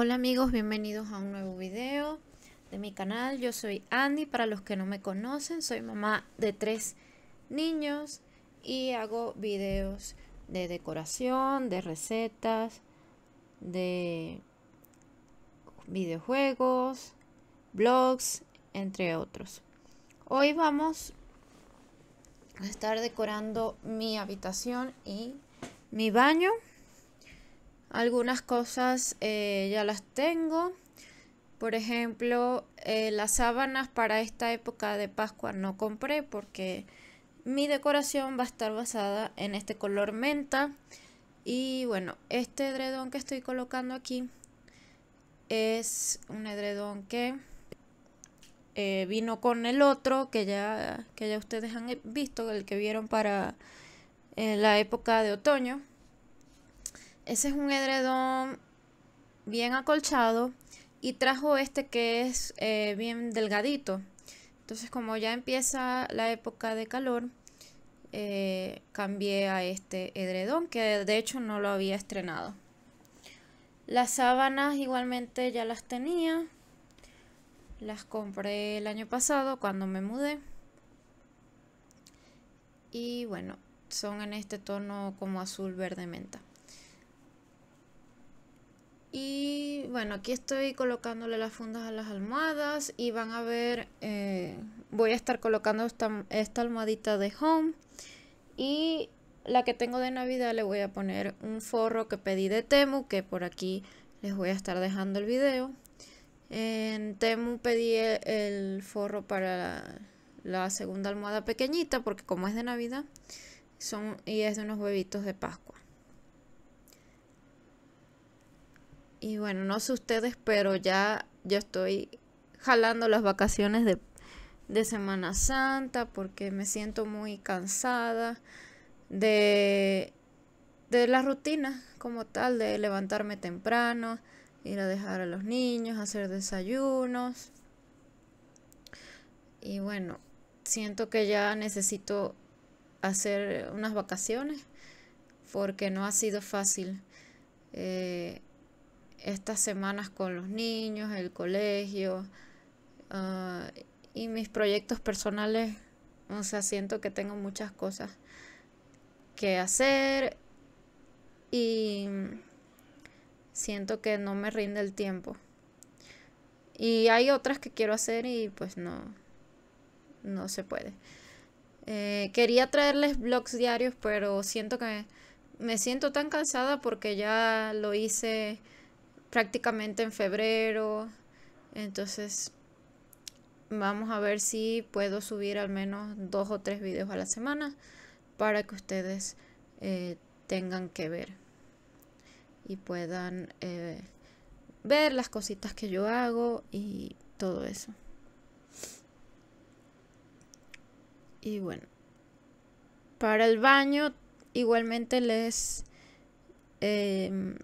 Hola amigos, bienvenidos a un nuevo video de mi canal. Yo soy Andy, para los que no me conocen, soy mamá de tres niños y hago videos de decoración, de recetas, de videojuegos, blogs, entre otros. Hoy vamos a estar decorando mi habitación y mi baño. Algunas cosas eh, ya las tengo. Por ejemplo, eh, las sábanas para esta época de Pascua no compré porque mi decoración va a estar basada en este color menta. Y bueno, este edredón que estoy colocando aquí es un edredón que eh, vino con el otro que ya, que ya ustedes han visto, el que vieron para la época de otoño. Ese es un edredón bien acolchado y trajo este que es eh, bien delgadito. Entonces como ya empieza la época de calor, eh, cambié a este edredón que de hecho no lo había estrenado. Las sábanas igualmente ya las tenía. Las compré el año pasado cuando me mudé. Y bueno, son en este tono como azul verde menta. Y bueno, aquí estoy colocándole las fundas a las almohadas y van a ver, eh, voy a estar colocando esta, almohadita de home y la que tengo de navidad le voy a poner un forro que pedí de Temu, que por aquí les voy a estar dejando el video. En Temu pedí el forro para la, segunda almohada pequeñita porque como es de navidad son, y es de unos huevitos de pascua. Y bueno, no sé ustedes, pero ya yo estoy jalando las vacaciones de, de Semana Santa porque me siento muy cansada de, de la rutina como tal, de levantarme temprano, ir a dejar a los niños, hacer desayunos. Y bueno, siento que ya necesito hacer unas vacaciones porque no ha sido fácil. Eh, estas semanas con los niños, el colegio ah, y mis proyectos personales. O sea, siento que tengo muchas cosas que hacer y siento que no me rinde el tiempo. Y hay otras que quiero hacer y pues no, no se puede. Eh, quería traerles blogs diarios, pero siento que me siento tan cansada porque ya lo hice prácticamente en febrero. Entonces, vamos a ver si puedo subir al menos dos o tres videos a la semana para que ustedes eh, tengan que ver y puedan eh, ver las cositas que yo hago y todo eso. Y bueno, para el baño igualmente les... Em,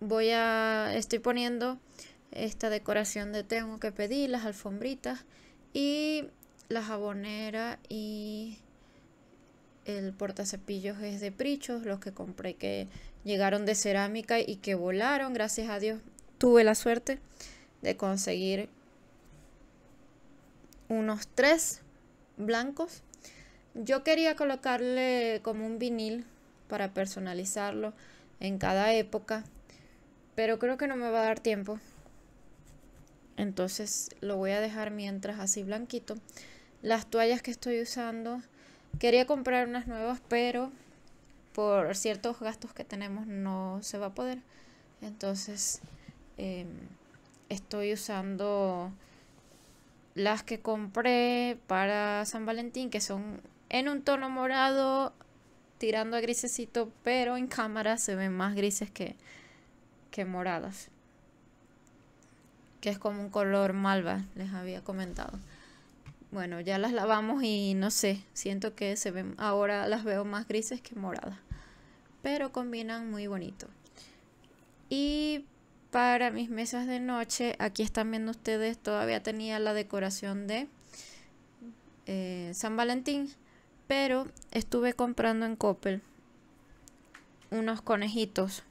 voy a estoy poniendo esta decoración de tengo que pedí las alfombritas y la jabonera y el portacepillos es de Prichos, los que compré que llegaron de cerámica y que volaron, gracias a Dios tuve la suerte de conseguir unos tres blancos. Yo quería colocarle como un vinil para personalizarlo en cada época pero creo que no me va a dar tiempo. Entonces lo voy a dejar mientras así blanquito. Las toallas que estoy usando. Quería comprar unas nuevas, pero por ciertos gastos que tenemos no se va a poder. Entonces em, estoy usando las que compré para San Valentín, que son en un tono morado, tirando a grisecito, pero en cámara se ven más grises que, que moradas, que es como un color malva, les había comentado. Bueno, ya las lavamos y no sé, siento que se ven, ahora las veo más grises que moradas, pero combinan muy bonito. Y para mis mesas de noche, aquí están viendo ustedes, todavía tenía la decoración de eh, San Valentín, pero estuve comprando en Coppel unos conejitos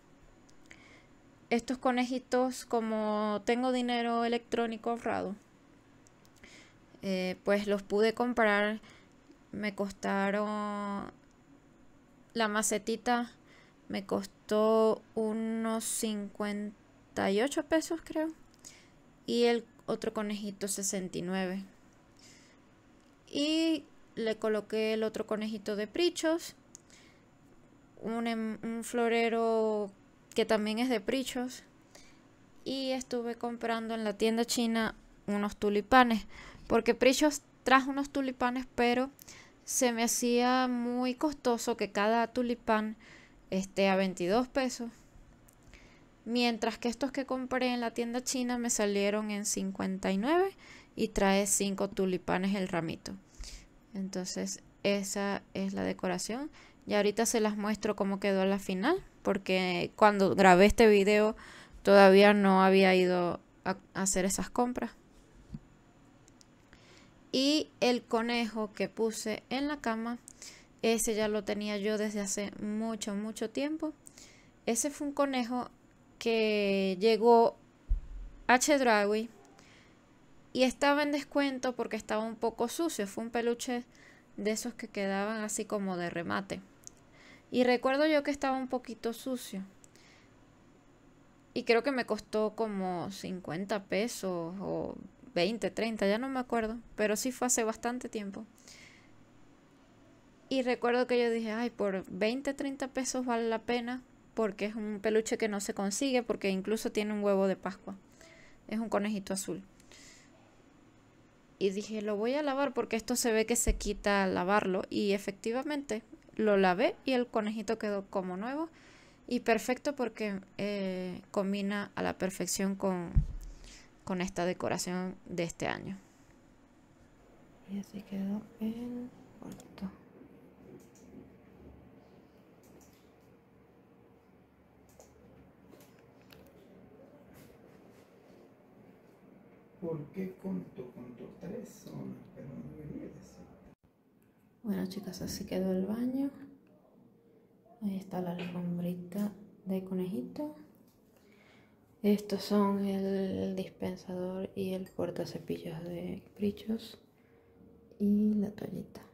estos conejitos, como tengo dinero electrónico ahorrado, eh, pues los pude comprar. Me costaron la macetita, me costó unos 58 pesos, creo. Y el otro conejito 69. Y le coloqué el otro conejito de prichos, un, em, un florero que también es de Prichos. Y estuve comprando en la tienda china unos tulipanes, porque Prichos trajo unos tulipanes, pero se me hacía muy costoso que cada tulipán esté a 22 pesos. Mientras que estos que compré en la tienda china me salieron en 59 y trae 5 tulipanes el ramito. Entonces esa es la decoración y ahorita se las muestro cómo quedó la final, porque cuando grabé este video todavía no había ido a hacer esas compras. Y el conejo que puse en la cama, ese ya lo tenía yo desde hace mucho, mucho tiempo. Ese fue un conejo que llegó a Chedraui y estaba en descuento porque estaba un poco sucio. Fue un peluche de esos que quedaban así como de remate. Y recuerdo yo que estaba un poquito sucio. Y creo que me costó como 50 pesos o 20, 30, ya no me acuerdo. Pero sí fue hace bastante tiempo. Y recuerdo que yo dije, ay, por 20, 30 pesos vale la pena porque es un peluche que no se consigue porque incluso tiene un huevo de Pascua. Es un conejito azul. Y dije, lo voy a lavar porque esto se ve que se quita lavarlo. Y efectivamente lo lavé y el conejito quedó como nuevo y perfecto porque eh, combina a la perfección con, esta decoración de este año. Y así quedó el corto. ¿Por qué conto? tres zonas, pero no bueno chicas, así quedó el baño. Ahí está la alfombrita de conejito. Estos son el dispensador y el porta cepillos de brichos y la toallita.